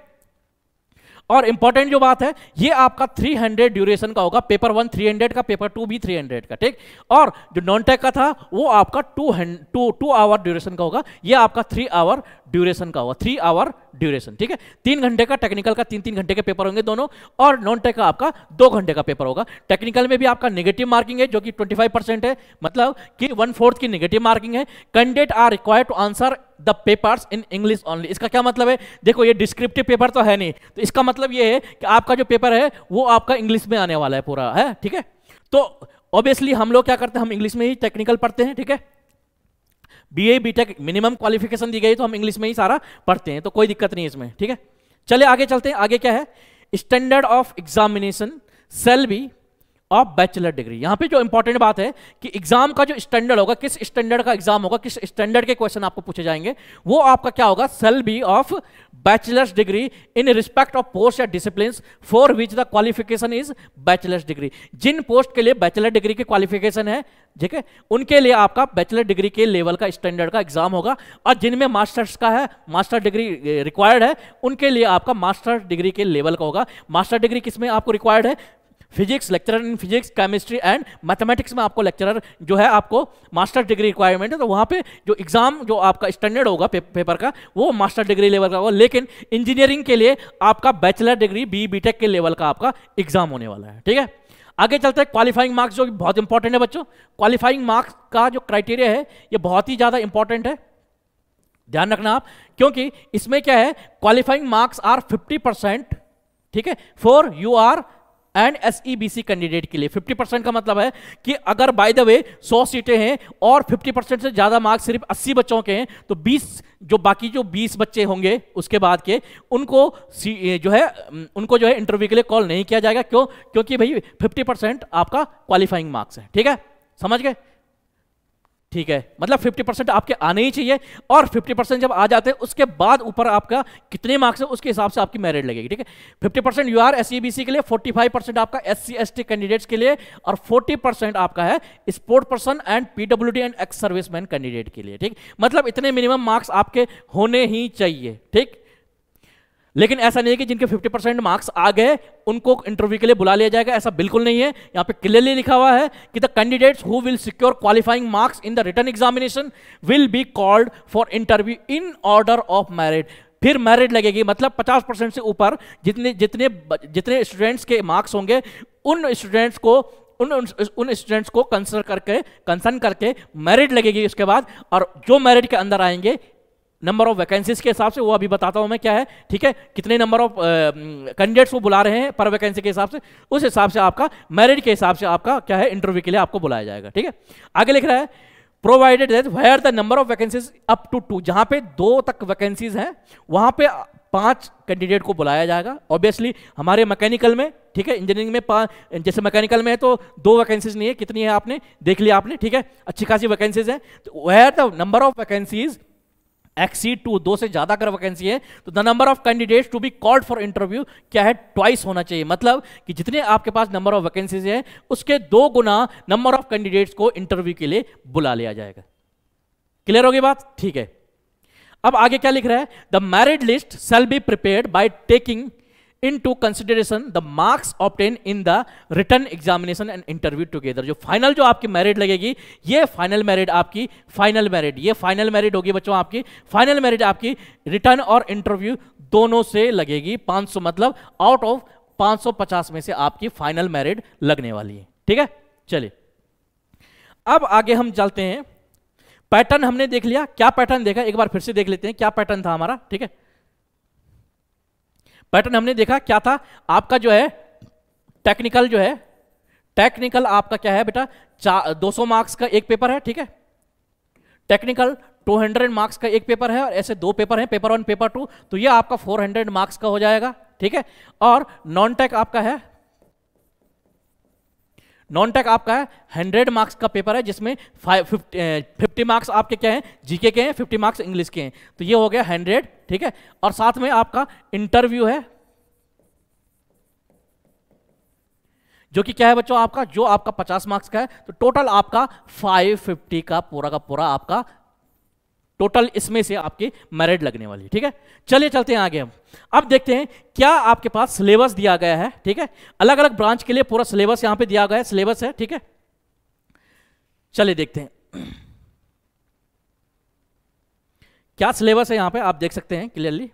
और इंपॉर्टेंट जो बात है ये आपका 300 ड्यूरेशन का होगा पेपर वन 300 का पेपर टू भी 300 का ठीक और जो नॉन टेक का था वो आपका two two two hour duration का होगा ये आपका थ्री आवर ड्यूरेशन का होगा थ्री आवर ड्यूरेशन ठीक है तीन घंटे का टेक्निकल का तीन तीन घंटे के पेपर होंगे दोनों और नॉन टेक का आपका दो घंटे का पेपर होगा टेक्निकल में भी आपका नेगेटिव मार्किंग है जो कि 25 परसेंट है मतलब कि वन फोर्थ की नेगेटिव मार्किंग है candidate are required to answer the papers in English only इसका क्या मतलब है देखो ये डिस्क्रिप्टिव पेपर तो है नहीं तो इसका मतलब ये है कि आपका जो पेपर है वो आपका इंग्लिश में आने वाला है पूरा है ठीक है तो ऑब्वियसली हम लोग क्या करते हैं हम इंग्लिश में ही टेक्निकल पढ़ते हैं ठीक है B A BTech minimum qualification दी गई तो हम इंग्लिश में ही सारा पढ़ते हैं तो कोई दिक्कत नहीं इसमें ठीक है चले आगे चलते हैं आगे क्या है standard of examination shall be of bachelor degree यहां पे जो इंपॉर्टेंट बात है कि एग्जाम का जो स्टैंडर्ड होगा किस स्टैंडर्ड का एग्जाम होगा किस स्टैंडर्ड के क्वेश्चन आपको पूछे जाएंगे वो आपका क्या होगा shall be of bachelor's degree in respect of post या discipline for which the qualification is bachelor's degree जिन पोस्ट के लिए बैचलर डिग्री की क्वालिफिकेशन है ठीक है उनके लिए आपका बैचलर डिग्री के लेवल का स्टैंडर्ड का एग्जाम होगा और जिनमें मास्टर्स का है मास्टर डिग्री रिक्वायर्ड है उनके लिए आपका मास्टर डिग्री के लेवल का होगा मास्टर डिग्री किसमें आपको रिक्वायर्ड है physics lecturer in physics chemistry and mathematics में आपको लेक्चरर जो है आपको मास्टर डिग्री रिक्वायरमेंट है तो वहाँ पे जो एग्ज़ाम जो आपका स्टैंडर्ड होगा पे, पेपर का वो मास्टर डिग्री लेवल का होगा लेकिन इंजीनियरिंग के लिए आपका बैचलर डिग्री बी बी के लेवल का आपका एग्ज़ाम होने वाला है ठीक है आगे चलते हैं क्वालिफाइंग मार्क्स जो बहुत इंपॉर्टेंट है बच्चों क्वालिफाइंग मार्क्स का जो क्राइटेरिया है ये बहुत ही ज़्यादा इंपॉर्टेंट है ध्यान रखना आप क्योंकि इसमें क्या है क्वालिफाइंग मार्क्स आर 50 परसेंट ठीक है for U R and S E B C candidate के लिए फिफ्टी परसेंट का मतलब है कि अगर बाय द वे सौ सीटें हैं और फिफ्टी परसेंट से ज़्यादा मार्क्स सिर्फ अस्सी बच्चों के हैं तो बीस जो बाकी जो बीस बच्चे होंगे उसके बाद के उनको जो है उनको जो है इंटरव्यू के लिए कॉल नहीं किया जाएगा क्यों क्योंकि भाई फिफ्टी परसेंट आपका क्वालिफाइंग मार्क्स है ठीक है समझ गए ठीक है मतलब 50 परसेंट आपके आने ही चाहिए और 50 परसेंट जब आ जाते हैं उसके बाद ऊपर आपका कितने मार्क्स है उसके हिसाब से आपकी मेरिट लगेगी ठीक है 50 percent U R S C के लिए 45 परसेंट आपका एस सी कैंडिडेट्स के लिए और 40 परसेंट आपका है sport person and PW and ex serviceman candidate के लिए ठीक मतलब इतने मिनिमम मार्क्स आपके होने ही चाहिए ठीक लेकिन ऐसा नहीं है कि जिनके 50 परसेंट मार्क्स आ गए उनको इंटरव्यू के लिए बुला लिया जाएगा ऐसा बिल्कुल नहीं है यहाँ पे क्लियरली लिखा हुआ है कि the candidates who will secure qualifying marks in the written examination will be called for interview in order of merit फिर मैरिट लगेगी मतलब 50 परसेंट से ऊपर जितने जितने जितने स्टूडेंट्स के मार्क्स होंगे उन स्टूडेंट्स को उन उन स्टूडेंट्स को कंसर करके कंसर्न करके मैरिट लगेगी उसके बाद और जो मैरिट के अंदर आएंगे नंबर ऑफ वैकेंसीज के हिसाब से वो अभी बताता हूं मैं क्या है ठीक है कितने नंबर ऑफ कैंडिडेट्स वो बुला रहे हैं पर वैकेंसी के हिसाब से उस हिसाब से आपका मेरिट के हिसाब से आपका क्या है इंटरव्यू के लिए आपको बुलाया जाएगा ठीक है आगे लिख रहा है provided where the number of vacancies up to two जहां पे दो तक वैकेंसीज हैं वहां पे पांच कैंडिडेट को बुलाया जाएगा ऑब्वियसली हमारे मैकेनिकल में ठीक है इंजीनियरिंग में जैसे मैकेनिकल में है तो दो वैकेंसीज नहीं है कितनी है आपने देख लिया आपने ठीक है अच्छी खासी वैकेंसीज हैं तो where the number of vacancies exceed two दो से ज्यादा अगर वैकेंसी है तो the number of candidates to be called for interview क्या है ट्वाइस होना चाहिए मतलब कि जितने आपके पास नंबर ऑफ वैकेंसीज है उसके दो गुना नंबर ऑफ कैंडिडेट्स को इंटरव्यू के लिए बुला लिया जाएगा क्लियर होगी बात ठीक है अब आगे क्या लिख रहा है the merit list shall be prepare by taking to consideration the marks obtained in the written examination and interview together जो फाइनल जो आपकी मैरिट लगेगी ये फाइनल मैरिट आपकी फाइनल मैरिट ये फाइनल मैरिट होगी बच्चों आपकी फाइनल मैरिट आपकी रिटर्न और इंटरव्यू दोनों से लगेगी पांच सौ मतलब आउट ऑफ पांच सौ पचास में से आपकी फाइनल मैरिट लगने वाली है ठीक है चलिए अब आगे हम चलते हैं पैटर्न हमने देख लिया क्या पैटर्न देखा एक बार फिर से देख लेते हैं क्या पैटर्न था हमारा ठीक है पैटर्न हमने देखा क्या था आपका जो है टेक्निकल जो है टेक्निकल आपका क्या है बेटा दो सौ मार्क्स का एक पेपर है ठीक है टेक्निकल 200 मार्क्स का एक पेपर है और ऐसे दो पेपर हैं पेपर वन पेपर टू तो ये आपका 400 मार्क्स का हो जाएगा ठीक है और नॉन टेक आपका है नॉन टेक आपका है हंड्रेड मार्क्स का पेपर है जिसमें फिफ्टी मार्क्स eh, आपके क्या हैं जीके के हैं फिफ्टी मार्क्स इंग्लिश के हैं तो ये हो गया हंड्रेड ठीक है और साथ में आपका इंटरव्यू है जो कि क्या है बच्चों आपका जो आपका पचास मार्क्स का है तो टोटल आपका फाइव फिफ्टी का पूरा का पूरा आपका टोटल इसमें से आपकी मैरिड लगने वाली ठीक है चलिए चलते हैं आगे हम अब देखते हैं क्या आपके पास सिलेबस दिया गया है ठीक है अलग अलग ब्रांच के लिए पूरा सिलेबस यहां पे दिया गया है सिलेबस है ठीक है चलिए देखते हैं क्या सिलेबस है यहां पे आप देख सकते हैं क्लियरली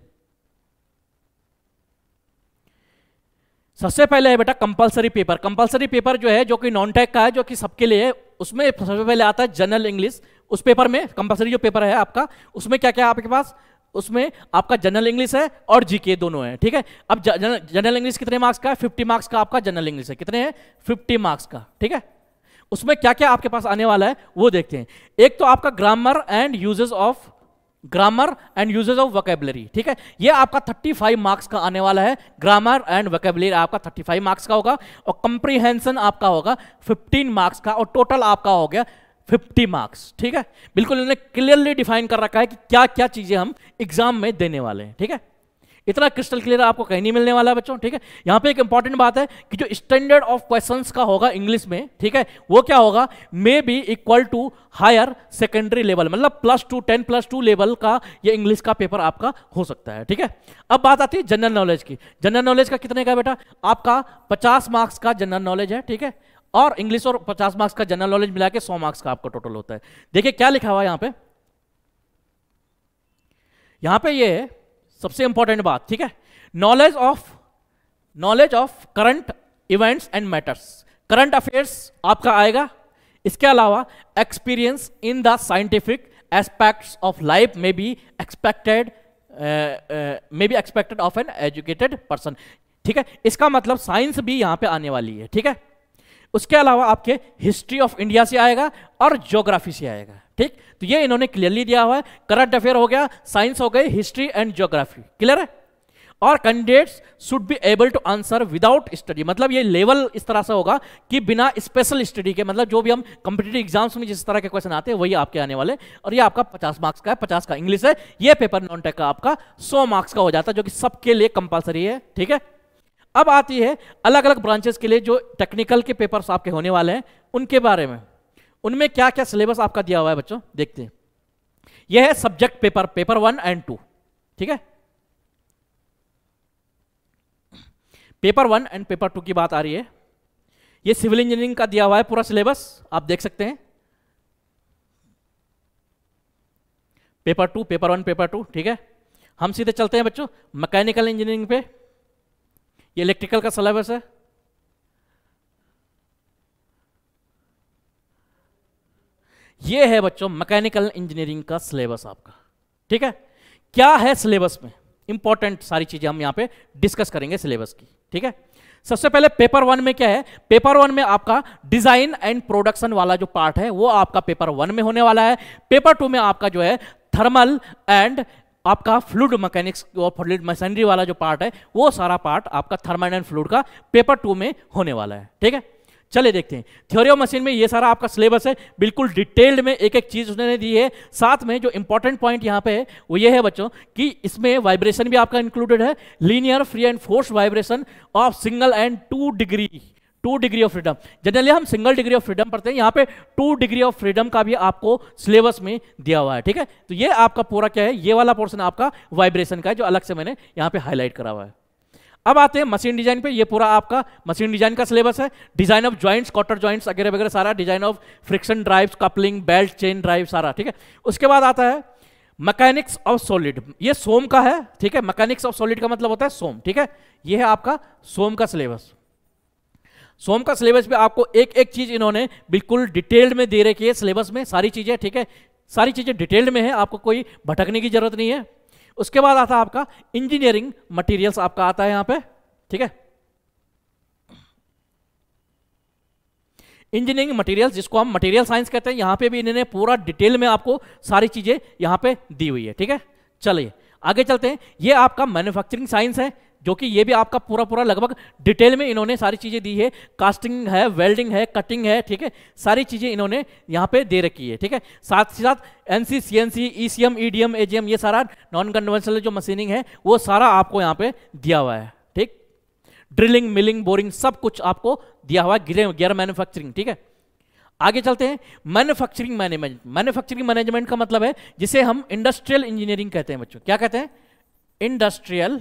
सबसे पहले है बेटा कंपलसरी पेपर कंपलसरी पेपर जो है जो कि नॉन टेक का है जो कि सबके लिए है उसमें सबसे पहले आता है जनरल इंग्लिश उस पेपर में कंपलसरी जो पेपर है आपका उसमें क्या क्या आपके पास उसमें आपका जनरल इंग्लिश है और जीके दोनों है ठीक है अब जनरल इंग्लिश कितने मार्क्स का है 50 मार्क्स का आपका जनरल इंग्लिश है कितने हैं 50 मार्क्स का ठीक है उसमें क्या क्या आपके पास आने वाला है वो देखते हैं एक तो आपका grammar and usage of grammar and usage of vocabulary ठीक है ये आपका 35 मार्क्स का आने वाला है ग्रामर एंड वकेबलरी आपका 35 मार्क्स का होगा और कंप्रीहेंशन आपका होगा 15 मार्क्स का और टोटल आपका हो गया फिफ्टी मार्क्स ठीक है बिल्कुल इन्होंने क्लियरली डिफाइन कर रखा है कि क्या क्या चीजें हम एग्जाम में देने वाले हैं ठीक है इतना क्रिस्टल क्लियर आपको कहीं नहीं मिलने वाला है बच्चों ठीक है यहाँ पे एक इंपॉर्टेंट बात है कि जो स्टैंडर्ड ऑफ क्वेश्चन का होगा इंग्लिश में ठीक है वो क्या होगा may be equal to higher secondary level मतलब plus two ten plus two level का ये इंग्लिश का पेपर आपका हो सकता है ठीक है अब बात आती है जनरल नॉलेज की जनरल नॉलेज का कितने का बेटा आपका पचास मार्क्स का जनरल नॉलेज है ठीक है और इंग्लिश और 50 मार्क्स का जनरल नॉलेज मिला के सौ मार्क्स का आपका टोटल होता है देखिए क्या लिखा हुआ यहां पे यहां पे ये सबसे इंपॉर्टेंट बात ठीक है knowledge of knowledge of current events and matters current affairs आपका आएगा इसके अलावा experience in the scientific aspects of life में be expected may be expected of an educated person ठीक है इसका मतलब साइंस भी यहां पे आने वाली है ठीक है उसके अलावा आपके हिस्ट्री ऑफ इंडिया से आएगा और ज्योग्राफी से आएगा ठीक तो ये इन्होंने क्लियरली दिया हुआ है करंट अफेयर हो गया साइंस हो गई हिस्ट्री एंड ज्योग्राफी क्लियर है और candidates should be able to answer without study मतलब ये लेवल इस तरह से होगा कि बिना स्पेशल स्टडी के मतलब जो भी हम कम्पिटेटिव एग्जाम्स में जिस तरह के क्वेश्चन आते हैं वही आपके आने वाले और ये आपका 50 मार्क्स का है 50 का इंग्लिश है ये पेपर नॉन टेक का आपका 100 मार्क्स का हो जाता है जो कि सबके लिए कंपलसरी है ठीक है अब आती है अलग अलग ब्रांचेस के लिए जो टेक्निकल के पेपर्स आपके होने वाले हैं उनके बारे में उनमें क्या क्या सिलेबस आपका दिया हुआ है बच्चों देखते हैं यह है subject paper paper one and two ठीक है paper one and paper two की बात आ रही है यह सिविल इंजीनियरिंग का दिया हुआ है पूरा सिलेबस आप देख सकते हैं paper two paper one paper two ठीक है हम सीधे चलते हैं बच्चों मैकेनिकल इंजीनियरिंग पे ये इलेक्ट्रिकल का सिलेबस है ये है बच्चों मैकेनिकल इंजीनियरिंग का सिलेबस आपका ठीक है क्या है सिलेबस में इंपॉर्टेंट सारी चीजें हम यहां पे डिस्कस करेंगे सिलेबस की ठीक है सबसे पहले पेपर वन में क्या है पेपर वन में आपका डिजाइन एंड प्रोडक्शन वाला जो पार्ट है वो आपका पेपर वन में होने वाला है पेपर टू में आपका जो है थर्मल एंड आपका फ्लूड मैकेनिक्स और फ्लूड मशीनरी वाला जो पार्ट है वो सारा पार्ट आपका एंड फ्लूड का पेपर टू में होने वाला है ठीक है चले देखते हैं थ्योरी ऑफ मशीन में ये सारा आपका सिलेबस है बिल्कुल डिटेल्ड में एक एक चीज उसने दी है साथ में जो इंपॉर्टेंट पॉइंट यहाँ पे है वो ये है बच्चों कि इसमें वाइब्रेशन भी आपका इंक्लूडेड है linear free and forced vibration of single and two degree two degree of freedom generally हम सिंगल डिग्री ऑफ फ्रीडम पढ़ते हैं यहाँ पे टू डिग्री ऑफ फ्रीडम का भी आपको सिलेबस में दिया हुआ है ठीक है तो ये आपका पूरा क्या है ये वाला पोर्सन आपका वाइब्रेशन का है जो अलग से मैंने यहाँ पे हाईलाइट करा हुआ है अब आते हैं मशीन डिजाइन पे ये पूरा आपका मशीन डिजाइन का सिलेबस है design of joints cotter joints वगैरह वगैरह सारा design of friction drives coupling belt chain drive सारा ठीक है उसके बाद आता है मैकेनिक्स ऑफ सॉलिड ये सोम का है ठीक है मैकेनिक्स ऑफ सॉलिड का मतलब होता है सोम ठीक है ये है आपका सोम का सिलेबस सोम का सिलेबस पे आपको एक एक चीज इन्होंने बिल्कुल डिटेल्ड में दे रखी है सिलेबस में सारी चीजें ठीक है सारी चीजें डिटेल्ड में है आपको कोई भटकने की जरूरत नहीं है उसके बाद आता आपका इंजीनियरिंग मटेरियल्स आपका आता है यहां पे ठीक है इंजीनियरिंग मटेरियल्स जिसको हम मटेरियल साइंस कहते हैं यहां पे भी इन्होंने पूरा डिटेल में आपको सारी चीजें यहां पे दी हुई है ठीक है चलिए आगे चलते हैं ये आपका मैन्युफैक्चरिंग साइंस है जो कि ये भी आपका पूरा पूरा लगभग डिटेल में इन्होंने सारी चीज़ें दी है कास्टिंग है वेल्डिंग है कटिंग है ठीक है सारी चीज़ें इन्होंने यहाँ पे दे रखी है ठीक है साथ ही साथ N C C N C E C M E D M A G M ये सारा नॉन कन्वेंशनल जो मशीनिंग है वो सारा आपको यहाँ पे दिया हुआ है ठीक ड्रिलिंग मिलिंग बोरिंग सब कुछ आपको दिया हुआ है गियर मैन्युफैक्चरिंग ठीक है आगे चलते हैं मैन्युफैक्चरिंग मैनेजमेंट मैन्युफैक्चरिंग मैनेजमेंट का मतलब है जिसे हम इंडस्ट्रियल इंजीनियरिंग कहते हैं बच्चों क्या कहते हैं इंडस्ट्रियल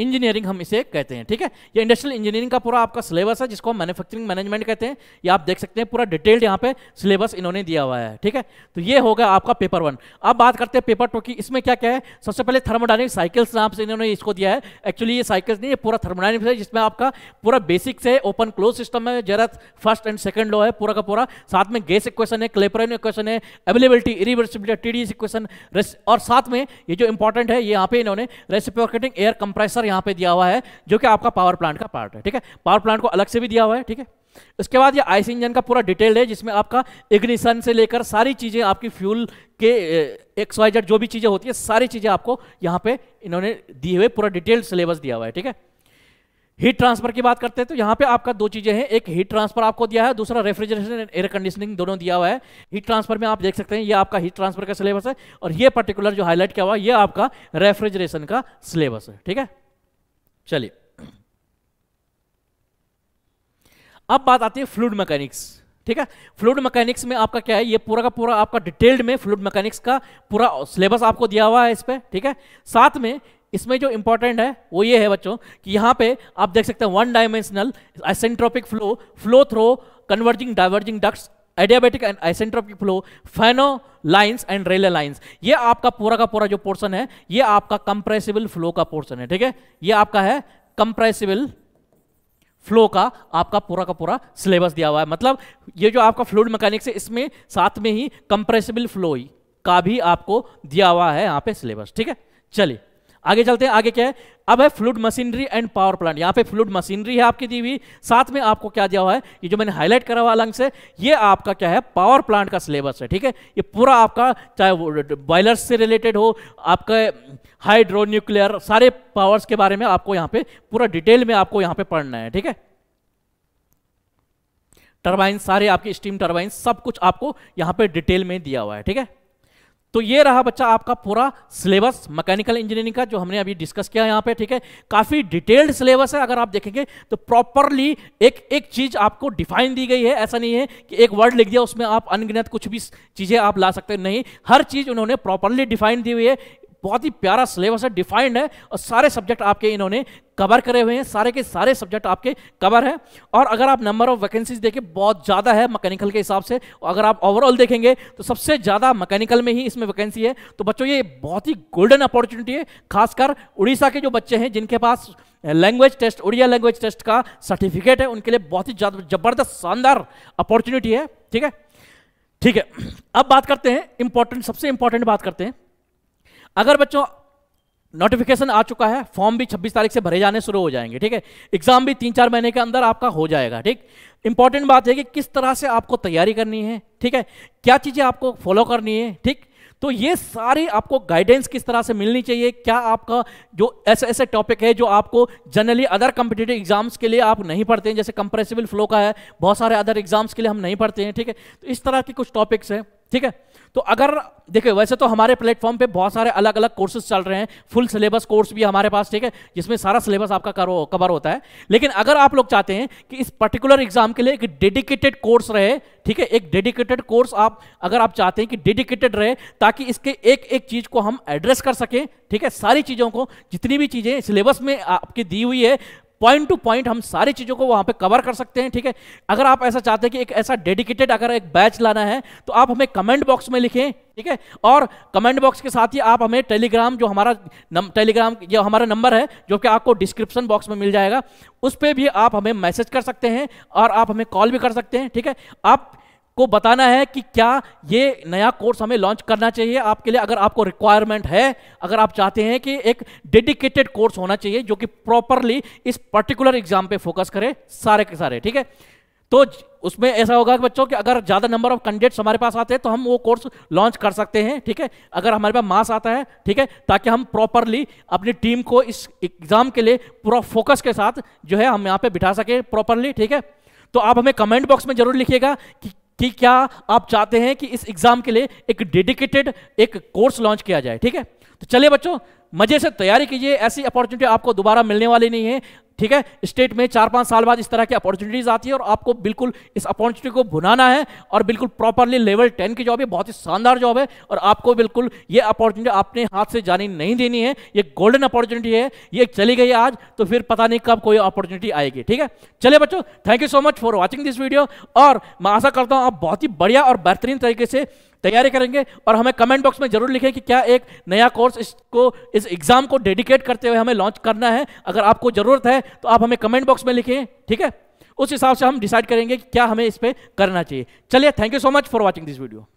इंजीनियरिंग हम इसे कहते हैं ठीक है ये इंडस्ट्रियल इंजीनियरिंग का पूरा आपका सिलेबस है जिसको हम मैन्युफैक्चरिंग मैनेजमेंट कहते हैं ये आप देख सकते हैं पूरा डिटेल्ड यहाँ पे सिलेबस इन्होंने दिया हुआ है ठीक है तो ये होगा आपका पेपर वन अब बात करते हैं पेपर टू की इसमें क्या क्या है सबसे पहले थर्मोडाइनिक साइकिल्स नाम से इन्होंने इसको दिया है एक्चुअली ये साइकिल्स नहीं है पूरा थर्मोडाइनिक्स है जिसमें आपका पूरा बेसिक्स है ओपन क्लोज सिस्टम है जरा फर्स्ट एंड सेकंड लॉ है पूरा का पूरा साथ में गैस इक्वेशन है क्लेपरन इक्वेशन है अवेलेबिलिटी इरिवर्सिबिलिटी टीडीएस इक्वेशन और साथ में ये जो इंपॉर्टेंट है ये यहाँ पे इन्होंने रेसिप्रोकेटिंग एयर कंप्रेसर सेंसर यहाँ पे दिया हुआ है जो कि आपका पावर प्लांट का पार्ट है ठीक है पावर प्लांट को अलग से भी दिया हुआ है ठीक है उसके बाद ये आइस इंजन का पूरा डिटेल है जिसमें आपका इग्निशन से लेकर सारी चीज़ें आपकी फ्यूल के एक्स वाई जो भी चीज़ें होती है सारी चीज़ें आपको यहाँ पे इन्होंने दिए हुए पूरा डिटेल्ड सिलेबस दिया हुआ है ठीक है हीट ट्रांसफर की बात करते हैं तो यहाँ पे आपका दो चीजें हैं एक हीट ट्रांसफर आपको दिया है दूसरा रेफ्रिजरेशन एंड एयर कंडीशनिंग दोनों दिया हुआ है हीट ट्रांसफर में आप देख सकते हैं ये आपका हीट ट्रांसफर का सिलेबस है और ये पर्टिकुलर जो हाईलाइट किया हुआ है ये आपका रेफ्रिजरेशन का सिलेबस है ठीक है चलिए अब बात आती है फ्लूड मैकेनिक्स ठीक है फ्लूड मैकेनिक्स में आपका क्या है ये पूरा का पूरा आपका डिटेल्ड में फ्लूड मैकेनिक्स का पूरा सिलेबस आपको दिया हुआ है इस पर ठीक है साथ में इसमें जो इंपॉर्टेंट है वो ये है बच्चों कि यहां पे आप देख सकते हैं one dimensional isentropic flow flow through converging diverging ducts adiabatic and isentropic flow Fanno lines and Rayleigh lines ये आपका पूरा का पूरा जो पोर्सन है ये आपका कंप्रेसिबल फ्लो का पोर्सन है ठीक है ये आपका है कंप्रेसिबल फ्लो का आपका पूरा का पूरा सिलेबस दिया हुआ है मतलब ये जो आपका फ्लूड मैकेनिक्स है इसमें साथ में ही कंप्रेसिबल फ्लो का भी आपको दिया हुआ है यहाँ पे सिलेबस ठीक है चलिए आगे चलते हैं आगे क्या है अब है fluid machinery and power plant यहाँ पे फ्लूड मशीनरी है आपकी दी हुई साथ में आपको क्या दिया हुआ है ये जो मैंने हाईलाइट करा हुआ अलग से ये आपका क्या है पावर प्लांट का सिलेबस है ठीक है ये पूरा आपका चाहे वो बॉयलर्स से रिलेटेड हो आपका हाइड्रो न्यूक्लियर सारे पावर्स के बारे में आपको यहाँ पे पूरा डिटेल में आपको यहाँ पे पढ़ना है ठीक है टर्बाइन सारे आपकी स्टीम टर्बाइन सब कुछ आपको यहाँ पे डिटेल में दिया हुआ है ठीक है तो ये रहा बच्चा आपका पूरा सिलेबस मैकेनिकल इंजीनियरिंग का जो हमने अभी डिस्कस किया यहाँ पे ठीक है काफी डिटेल्ड सिलेबस है अगर आप देखेंगे तो प्रॉपरली एक एक चीज आपको डिफाइन दी गई है ऐसा नहीं है कि एक वर्ड लिख दिया उसमें आप अनगिनत कुछ भी चीजें आप ला सकते नहीं हर चीज उन्होंने प्रॉपरली डिफाइन दी हुई है बहुत ही प्यारा सिलेबस है डिफाइंड है और सारे सब्जेक्ट आपके इन्होंने कवर करे हुए हैं सारे के सारे सब्जेक्ट आपके कवर हैं और अगर आप नंबर ऑफ वैकेंसीज देखें बहुत ज़्यादा है मैकेनिकल के हिसाब से और अगर आप ओवरऑल देखेंगे तो सबसे ज़्यादा मैकेनिकल में ही इसमें वैकेंसी है तो बच्चों ये बहुत ही गोल्डन अपॉर्चुनिटी है खासकर उड़ीसा के जो बच्चे हैं जिनके पास language test Odia language test का सर्टिफिकेट है उनके लिए बहुत ही जबरदस्त शानदार अपॉर्चुनिटी है ठीक है ठीक है अब बात करते हैं इंपॉर्टेंट सबसे इंपॉर्टेंट बात करते हैं अगर बच्चों नोटिफिकेशन आ चुका है फॉर्म भी 26 तारीख से भरे जाने शुरू हो जाएंगे ठीक है एग्जाम भी तीन चार महीने के अंदर आपका हो जाएगा ठीक इंपॉर्टेंट बात है कि किस तरह से आपको तैयारी करनी है ठीक है क्या चीज़ें आपको फॉलो करनी है ठीक तो ये सारी आपको गाइडेंस किस तरह से मिलनी चाहिए क्या आपका जो ऐसे ऐसे टॉपिक है जो आपको जनरली अदर कंपिटेटिव एग्जाम्स के लिए आप नहीं पढ़ते हैं जैसे कंप्रेसिबल फ्लो का है बहुत सारे अदर एग्जाम्स के लिए हम नहीं पढ़ते हैं ठीक है तो इस तरह के कुछ टॉपिक्स हैं ठीक है तो अगर देखिए वैसे तो हमारे प्लेटफॉर्म पे बहुत सारे अलग अलग कोर्सेज चल रहे हैं फुल सिलेबस कोर्स भी हमारे पास ठीक है जिसमें सारा सिलेबस आपका करो कवर होता है लेकिन अगर आप लोग चाहते हैं कि इस पर्टिकुलर एग्जाम के लिए एक डेडिकेटेड कोर्स रहे ठीक है एक डेडिकेटेड कोर्स आप अगर आप चाहते हैं कि डेडिकेटेड रहे ताकि इसके एक एक चीज को हम एड्रेस कर सकें ठीक है सारी चीज़ों को जितनी भी चीज़ें सिलेबस में आपकी दी हुई है पॉइंट टू पॉइंट हम सारी चीज़ों को वहां पे कवर कर सकते हैं ठीक है अगर आप ऐसा चाहते हैं कि एक ऐसा डेडिकेटेड अगर एक बैच लाना है तो आप हमें कमेंट बॉक्स में लिखें ठीक है और कमेंट बॉक्स के साथ ही आप हमें टेलीग्राम जो हमारा नम, टेलीग्राम जो हमारा नंबर है जो कि आपको डिस्क्रिप्शन बॉक्स में मिल जाएगा उस पर भी आप हमें मैसेज कर सकते हैं और आप हमें कॉल भी कर सकते हैं ठीक है आप को बताना है कि क्या ये नया कोर्स हमें लॉन्च करना चाहिए आपके लिए अगर आपको रिक्वायरमेंट है अगर आप चाहते हैं कि एक डेडिकेटेड कोर्स होना चाहिए जो कि प्रॉपरली इस पर्टिकुलर एग्जाम पे फोकस करे सारे के सारे ठीक है तो उसमें ऐसा होगा कि बच्चों कि अगर ज़्यादा नंबर ऑफ कैंडिडेट्स हमारे पास आते हैं तो हम वो कोर्स लॉन्च कर सकते हैं ठीक है अगर हमारे पास मास आता है ठीक है ताकि हम प्रॉपरली अपनी टीम को इस एग्ज़ाम के लिए पूरा फोकस के साथ जो है हम यहाँ पे बिठा सके प्रॉपरली ठीक है तो आप हमें कमेंट बॉक्स में जरूर लिखिएगा कि कि क्या आप चाहते हैं कि इस एग्जाम के लिए एक डेडिकेटेड एक कोर्स लॉन्च किया जाए ठीक है तो चलिए बच्चों मजे से तैयारी कीजिए ऐसी अपॉर्चुनिटी आपको दोबारा मिलने वाली नहीं है ठीक है स्टेट में चार पांच साल बाद इस तरह की अपॉर्चुनिटीज आती है और आपको बिल्कुल इस अपॉर्चुनिटी को भुनाना है और बिल्कुल प्रॉपरली लेवल टेन की जॉब है बहुत ही शानदार जॉब है और आपको बिल्कुल ये अपॉर्चुनिटी अपने हाथ से जानी नहीं देनी है ये गोल्डन अपॉर्चुनिटी है ये चली गई आज तो फिर पता नहीं कब कोई अपॉर्चुनिटी आएगी ठीक है चलिए बच्चों thank you so much for watching this video और मैं आशा करता हूँ आप बहुत ही बढ़िया और बेहतरीन तरीके से तैयारी करेंगे और हमें कमेंट बॉक्स में जरूर लिखें कि क्या एक नया कोर्स इसको इस एग्जाम को डेडिकेट करते हुए हमें लॉन्च करना है अगर आपको जरूरत है तो आप हमें कमेंट बॉक्स में लिखें ठीक है उस हिसाब से हम डिसाइड करेंगे कि क्या हमें इस पर करना चाहिए चलिए thank you so much for watching this video